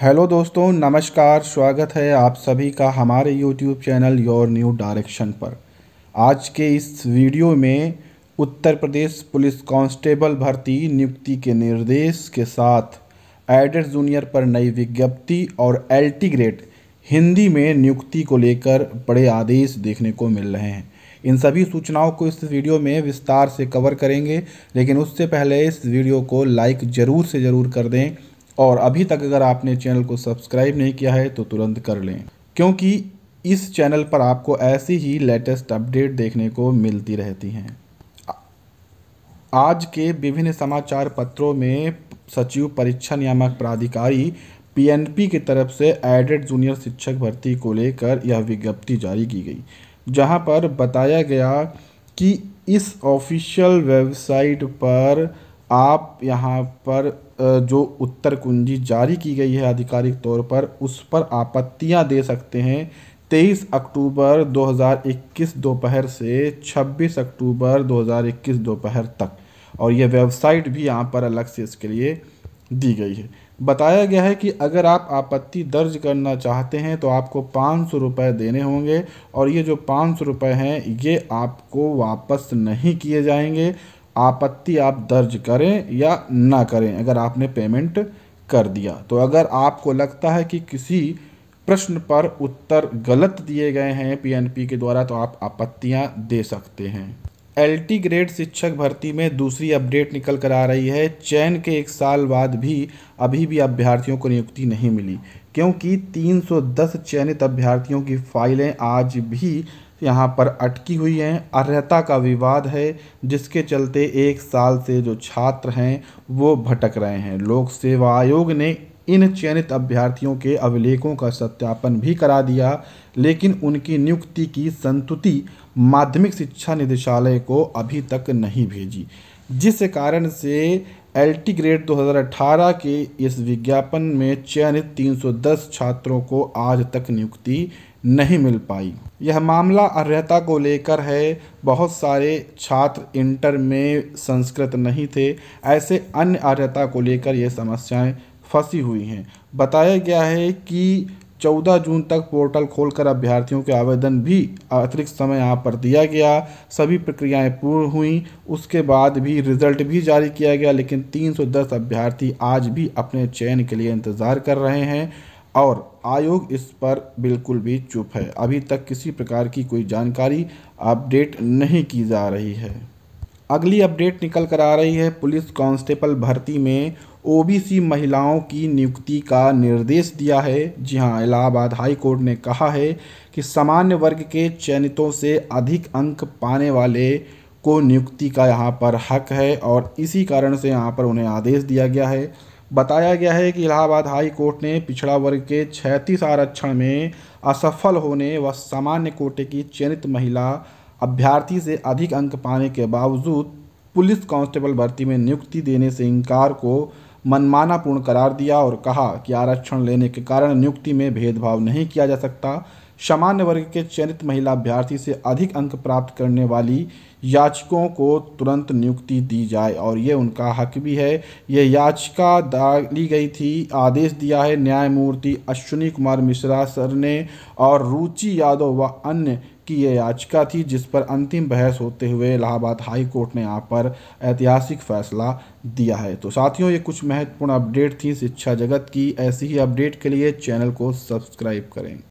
hello दोस्तों नमस्कार स्वागत है आप सभी का हमारे YouTube channel your new direction पर आज के इस वीडियो में उत्तर प्रदेश पुलिस कांस्टेबल भर्ती नियुक्ति के निर्देश के साथ एडेड जूनियर पर नई विज्ञप्ति और एल ग्रेड हिंदी में नियुक्ति को लेकर बड़े आदेश देखने को मिल रहे हैं इन सभी सूचनाओं को इस वीडियो में विस्तार से कवर करेंगे लेकिन उससे पहले इस वीडियो को लाइक ज़रूर से ज़रूर कर दें और अभी तक अगर आपने चैनल को सब्सक्राइब नहीं किया है तो तुरंत कर लें क्योंकि इस चैनल पर आपको ऐसी ही लेटेस्ट अपडेट देखने को मिलती रहती हैं आज के विभिन्न समाचार पत्रों में सचिव परीक्षा नियामक प्राधिकारी पीएनपी की तरफ से एडेड जूनियर शिक्षक भर्ती को लेकर यह विज्ञप्ति जारी की गई जहां पर बताया गया कि इस ऑफिशियल वेबसाइट पर आप यहां पर जो उत्तर कुंजी जारी की गई है आधिकारिक तौर पर उस पर आपत्तियां दे सकते हैं 23 अक्टूबर 2021 दोपहर से 26 अक्टूबर 2021 दोपहर तक और यह वेबसाइट भी यहाँ पर अलग से इसके लिए दी गई है बताया गया है कि अगर आप आपत्ति दर्ज करना चाहते हैं तो आपको पाँच सौ रुपये देने होंगे और ये जो पाँच सौ रुपये हैं ये आपको वापस नहीं किए जाएंगे आपत्ति आप दर्ज करें या ना करें अगर आपने पेमेंट कर दिया तो अगर आपको लगता है कि किसी प्रश्न पर उत्तर गलत दिए गए हैं पीएनपी के द्वारा तो आप आपत्तियां दे सकते हैं एलटी ग्रेड शिक्षक भर्ती में दूसरी अपडेट निकल कर आ रही है चयन के एक साल बाद भी अभी भी अभ्यर्थियों को नियुक्ति नहीं मिली क्योंकि 310 चयनित अभ्यर्थियों की फाइलें आज भी यहाँ पर अटकी हुई हैं अर्हता का विवाद है जिसके चलते एक साल से जो छात्र हैं वो भटक रहे हैं लोक सेवा आयोग ने इन चयनित अभ्यर्थियों के अभिलेखों का सत्यापन भी करा दिया लेकिन उनकी नियुक्ति की संतुति माध्यमिक शिक्षा निदेशालय को अभी तक नहीं भेजी जिस कारण से एल टी ग्रेड दो के इस विज्ञापन में चयनित 310 छात्रों को आज तक नियुक्ति नहीं मिल पाई यह मामला अर्हता को लेकर है बहुत सारे छात्र इंटर में संस्कृत नहीं थे ऐसे अन्य अर्हता को लेकर यह समस्याएं फंसी हुई हैं बताया गया है कि 14 जून तक पोर्टल खोलकर अभ्यर्थियों के आवेदन भी अतिरिक्त समय यहाँ पर दिया गया सभी प्रक्रियाएं पूर्ण हुई उसके बाद भी रिजल्ट भी जारी किया गया लेकिन 310 अभ्यर्थी आज भी अपने चयन के लिए इंतज़ार कर रहे हैं और आयोग इस पर बिल्कुल भी चुप है अभी तक किसी प्रकार की कोई जानकारी अपडेट नहीं की जा रही है अगली अपडेट निकल कर आ रही है पुलिस कांस्टेबल भर्ती में ओबीसी महिलाओं की नियुक्ति का निर्देश दिया है जी हाँ इलाहाबाद हाई कोर्ट ने कहा है कि सामान्य वर्ग के चयनितों से अधिक अंक पाने वाले को नियुक्ति का यहाँ पर हक है और इसी कारण से यहाँ पर उन्हें आदेश दिया गया है बताया गया है कि इलाहाबाद हाई कोर्ट ने पिछड़ा वर्ग के 36 आरक्षण में असफल होने व सामान्य कोटे की चयनित महिला अभ्यर्थी से अधिक अंक पाने के बावजूद पुलिस कांस्टेबल भर्ती में नियुक्ति देने से इनकार को मनमानापूर्ण करार दिया और कहा कि आरक्षण लेने के कारण नियुक्ति में भेदभाव नहीं किया जा सकता सामान्य वर्ग के चयनित महिला अभ्यर्थी से अधिक अंक प्राप्त करने वाली याचिकों को तुरंत नियुक्ति दी जाए और ये उनका हक भी है ये याचिका डाली गई थी आदेश दिया है न्यायमूर्ति अश्विनी कुमार मिश्रा सर ने और रुचि यादव व अन्य की यह याचिका थी जिस पर अंतिम बहस होते हुए इलाहाबाद हाई कोर्ट ने यहाँ पर ऐतिहासिक फैसला दिया है तो साथियों ये कुछ महत्वपूर्ण अपडेट थी शिक्षा जगत की ऐसी ही अपडेट के लिए चैनल को सब्सक्राइब करें